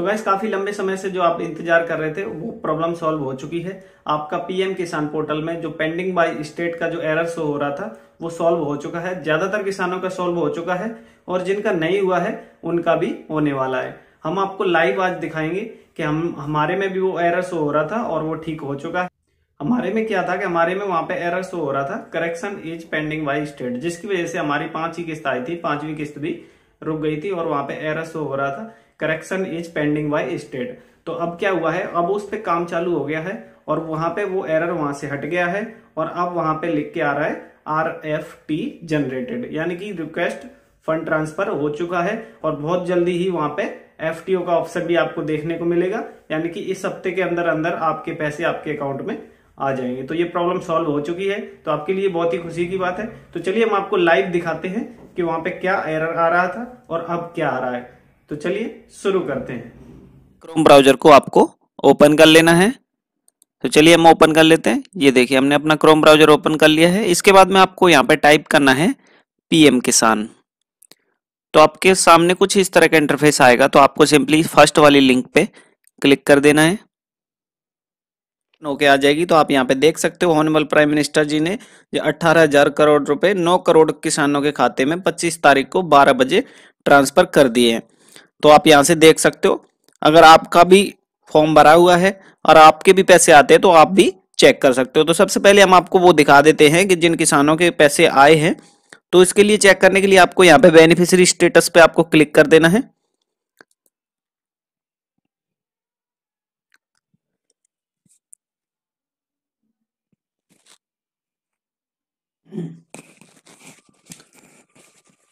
तो वैसे काफी लंबे समय से जो आप इंतजार कर रहे थे वो प्रॉब्लम सॉल्व हो चुकी है आपका पीएम किसान पोर्टल में जो पेंडिंग बाय स्टेट का जो एरर शो हो रहा था वो सॉल्व हो चुका है ज्यादातर किसानों का सॉल्व हो चुका है और जिनका नहीं हुआ है उनका भी होने वाला है हम आपको लाइव आज दिखाएंगे कि हम हमारे में भी वो एरर शो हो रहा था और वो ठीक हो चुका है हमारे में क्या था कि हमारे में वहां पे एरर शो हो रहा था correction is pending by state जिसकी वजह से हमारी पांच ही किस्त आई थी पांचवी किस्त भी रुक गई थी और वहां पे एरर शो हो रहा था correction is pending by state तो अब क्या हुआ है अब उस पर काम चालू हो गया है और वहां पे वो एरर वहां से हट गया है और अब वहां पे लिख के आ रहा है आर एफ टी जनरेटेड यानी कि रिक्वेस्ट फंड ट्रांसफर हो चुका है और बहुत जल्दी ही वहां पे एफ का ऑप्शन भी आपको देखने को मिलेगा यानी कि इस हफ्ते के अंदर अंदर आपके पैसे आपके अकाउंट में आ जाएंगे तो ये प्रॉब्लम सॉल्व हो चुकी है तो आपके लिए बहुत ही खुशी की बात है तो चलिए हम आपको लाइव दिखाते हैं कि वहां पे क्या एरर आ रहा था और अब क्या आ रहा है तो चलिए शुरू करते हैं क्रोम ब्राउजर को आपको ओपन कर लेना है तो चलिए हम ओपन कर लेते हैं ये देखिए हमने अपना क्रोम ब्राउजर ओपन कर लिया है इसके बाद में आपको यहाँ पे टाइप करना है पीएम किसान तो आपके सामने कुछ इस तरह का इंटरफेस आएगा तो आपको सिंपली फर्स्ट वाली लिंक पे क्लिक कर देना है ओके आ जाएगी तो आप यहाँ पे देख सकते हो ऑनरेबल प्राइम मिनिस्टर जी ने अट्ठारह हजार करोड़ रुपए नौ करोड़ किसानों के खाते में पच्चीस तारीख को बारह बजे ट्रांसफर कर दिए हैं तो आप यहाँ से देख सकते हो अगर आपका भी फॉर्म भरा हुआ है और आपके भी पैसे आते हैं तो आप भी चेक कर सकते हो तो सबसे पहले हम आपको वो दिखा देते हैं कि जिन किसानों के पैसे आए हैं तो इसके लिए चेक करने के लिए आपको यहाँ पे बेनिफिशियरी स्टेटस पे आपको क्लिक कर देना है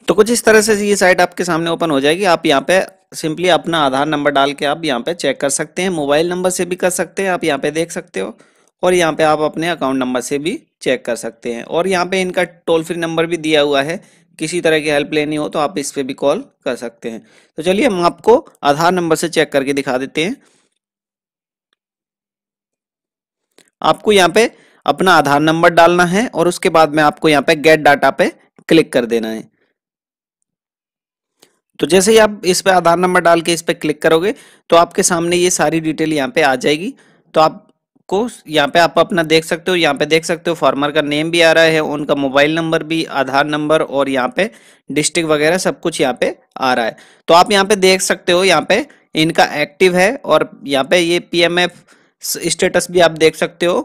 तो कुछ इस तरह से ये साइट आपके सामने ओपन हो जाएगी आप यहाँ पे सिंपली अपना आधार नंबर डाल के आप यहाँ पे चेक कर सकते हैं मोबाइल नंबर से भी कर सकते हैं आप यहाँ पे देख सकते हो और यहाँ पे आप अपने अकाउंट नंबर से भी चेक कर सकते हैं और यहाँ पे इनका टोल फ्री नंबर भी दिया हुआ है किसी तरह की हेल्प लेनी हो तो आप इस पर भी कॉल कर सकते हैं तो चलिए हम आपको आधार नंबर से चेक करके दिखा देते हैं आपको यहाँ पे अपना आधार नंबर डालना है और उसके बाद में आपको यहाँ पे गेट डाटा पे क्लिक कर देना है तो जैसे ही आप इस पर आधार नंबर डाल के इस पर क्लिक करोगे तो आपके सामने ये सारी डिटेल यहाँ पे आ जाएगी तो आपको यहाँ पे आप अपना देख सकते हो यहाँ पे देख सकते हो फार्मर का नेम भी आ रहा है उनका मोबाइल नंबर भी आधार नंबर और यहाँ पे डिस्ट्रिक्ट वगैरह सब कुछ यहाँ पे आ रहा है तो आप यहाँ पे देख सकते हो यहाँ पे इनका एक्टिव है और यहाँ पे ये पी स्टेटस भी आप देख सकते हो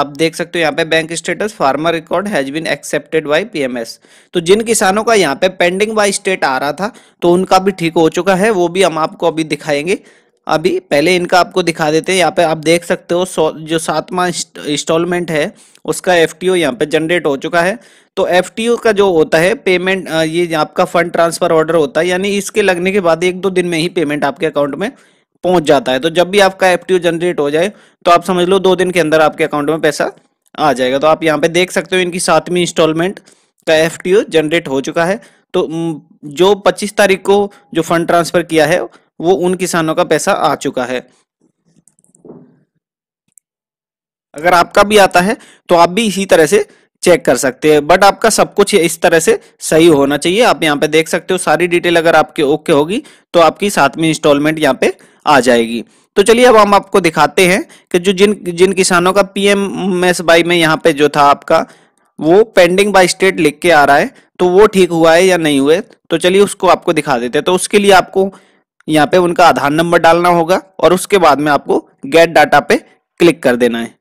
आप देख सकते हो यहाँ पे bank status farmer record has been accepted by PMS तो जिन किसानों का यहाँ पे पेंडिंग बाय स्टेट आ रहा था तो उनका भी ठीक हो चुका है वो भी हम आपको अभी दिखाएंगे अभी पहले इनका आपको दिखा देते हैं यहाँ पे आप देख सकते हो जो सातवां इंस्टॉलमेंट है उसका एफ टी ओ यहाँ पे जनरेट हो चुका है तो एफ टी ओ का जो होता है पेमेंट ये आपका फंड ट्रांसफर ऑर्डर होता है यानी इसके लगने के बाद एक दो दिन में ही पेमेंट आपके अकाउंट में पहुंच जाता है तो जब भी आपका एफ जनरेट हो जाए तो आप समझ लो दो दिन के अंदर आपके अकाउंट में पैसा आ जाएगा तो आप यहाँ पे देख सकते हो इनकी सातवीं इंस्टॉलमेंट का एफ जनरेट हो चुका है तो जो 25 तारीख को जो फंड ट्रांसफर किया है वो उन किसानों का पैसा आ चुका है अगर आपका भी आता है तो आप भी इसी तरह से चेक कर सकते हैं बट आपका सब कुछ इस तरह से सही होना चाहिए आप यहाँ पे देख सकते हो सारी डिटेल अगर आपके ओके होगी तो आपकी सातवीं इंस्टॉलमेंट यहाँ पे आ जाएगी तो चलिए अब हम आपको दिखाते हैं कि जो जिन जिन किसानों का एम एस बाई में यहाँ पे जो था आपका वो पेंडिंग बाय स्टेट लिख के आ रहा है तो वो ठीक हुआ है या नहीं हुए तो चलिए उसको आपको दिखा देते हैं तो उसके लिए आपको यहाँ पे उनका आधार नंबर डालना होगा और उसके बाद में आपको गेट डाटा पे क्लिक कर देना है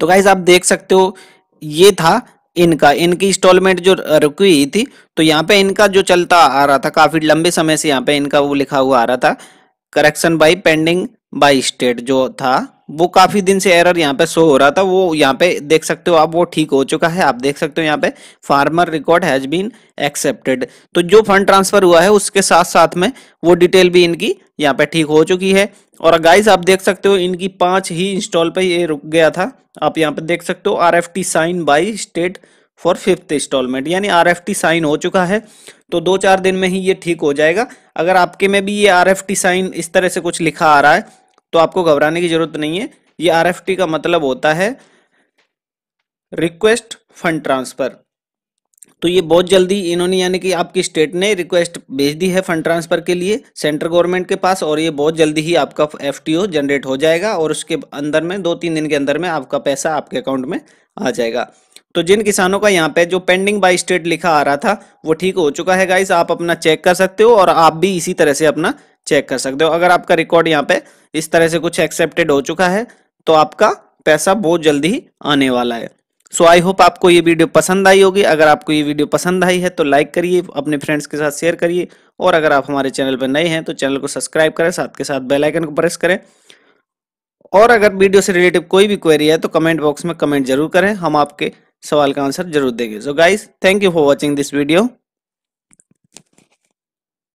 तो गाइज आप देख सकते हो ये था इनका इनकी इंस्टॉलमेंट जो रुकी हुई थी तो यहाँ पे इनका जो चलता आ रहा था काफी लंबे समय से यहाँ पे इनका वो लिखा हुआ आ रहा था correction by pending by state जो था वो काफी दिन से एरर यहाँ पे शो हो रहा था वो यहाँ पे देख सकते हो आप वो ठीक हो चुका है आप देख सकते हो यहाँ पे farmer record has been accepted तो जो फंड ट्रांसफर हुआ है उसके साथ साथ में वो डिटेल भी इनकी यहाँ पे ठीक हो चुकी है और गाइस आप देख सकते हो इनकी पांच ही इंस्टॉल पे ये रुक गया था आप यहाँ पे देख सकते हो R F sign by state for fifth installment यानी आर साइन हो चुका है तो दो चार दिन में ही ये ठीक हो जाएगा अगर आपके में भी ये आर साइन इस तरह से कुछ लिखा आ रहा है तो आपको घबराने की जरूरत नहीं है ये आर का मतलब होता है रिक्वेस्ट फंड ट्रांसफर तो ये बहुत जल्दी इन्होंने यानी कि आपकी स्टेट ने रिक्वेस्ट भेज दी है फंड ट्रांसफर के लिए सेंट्रल गवर्नमेंट के पास और ये बहुत जल्दी ही आपका एफ जनरेट हो जाएगा और उसके अंदर में दो तीन दिन के अंदर में आपका पैसा आपके अकाउंट में आ जाएगा तो जिन किसानों का यहाँ पे जो पेंडिंग बाय स्टेट लिखा आ रहा था वो ठीक हो चुका है गाइस आप अपना चेक कर सकते हो और आप भी इसी तरह से अपना चेक कर सकते हो अगर आपका रिकॉर्ड यहाँ पे इस तरह से कुछ एक्सेप्टेड हो चुका है तो आपका पैसा बहुत जल्दी ही आने वाला है सो आई होप आपको ये वीडियो पसंद आई होगी अगर आपको ये वीडियो पसंद आई है तो लाइक करिए अपने फ्रेंड्स के साथ शेयर करिए और अगर आप हमारे चैनल पर नए हैं तो चैनल को सब्सक्राइब करें साथ के साथ बेल आइकन को प्रेस करें और अगर वीडियो से रिलेटिव कोई भी क्वेरी है तो कमेंट बॉक्स में कमेंट जरूर करें हम आपके सवाल का आंसर जरूर देंगे so guys thank you for watching this video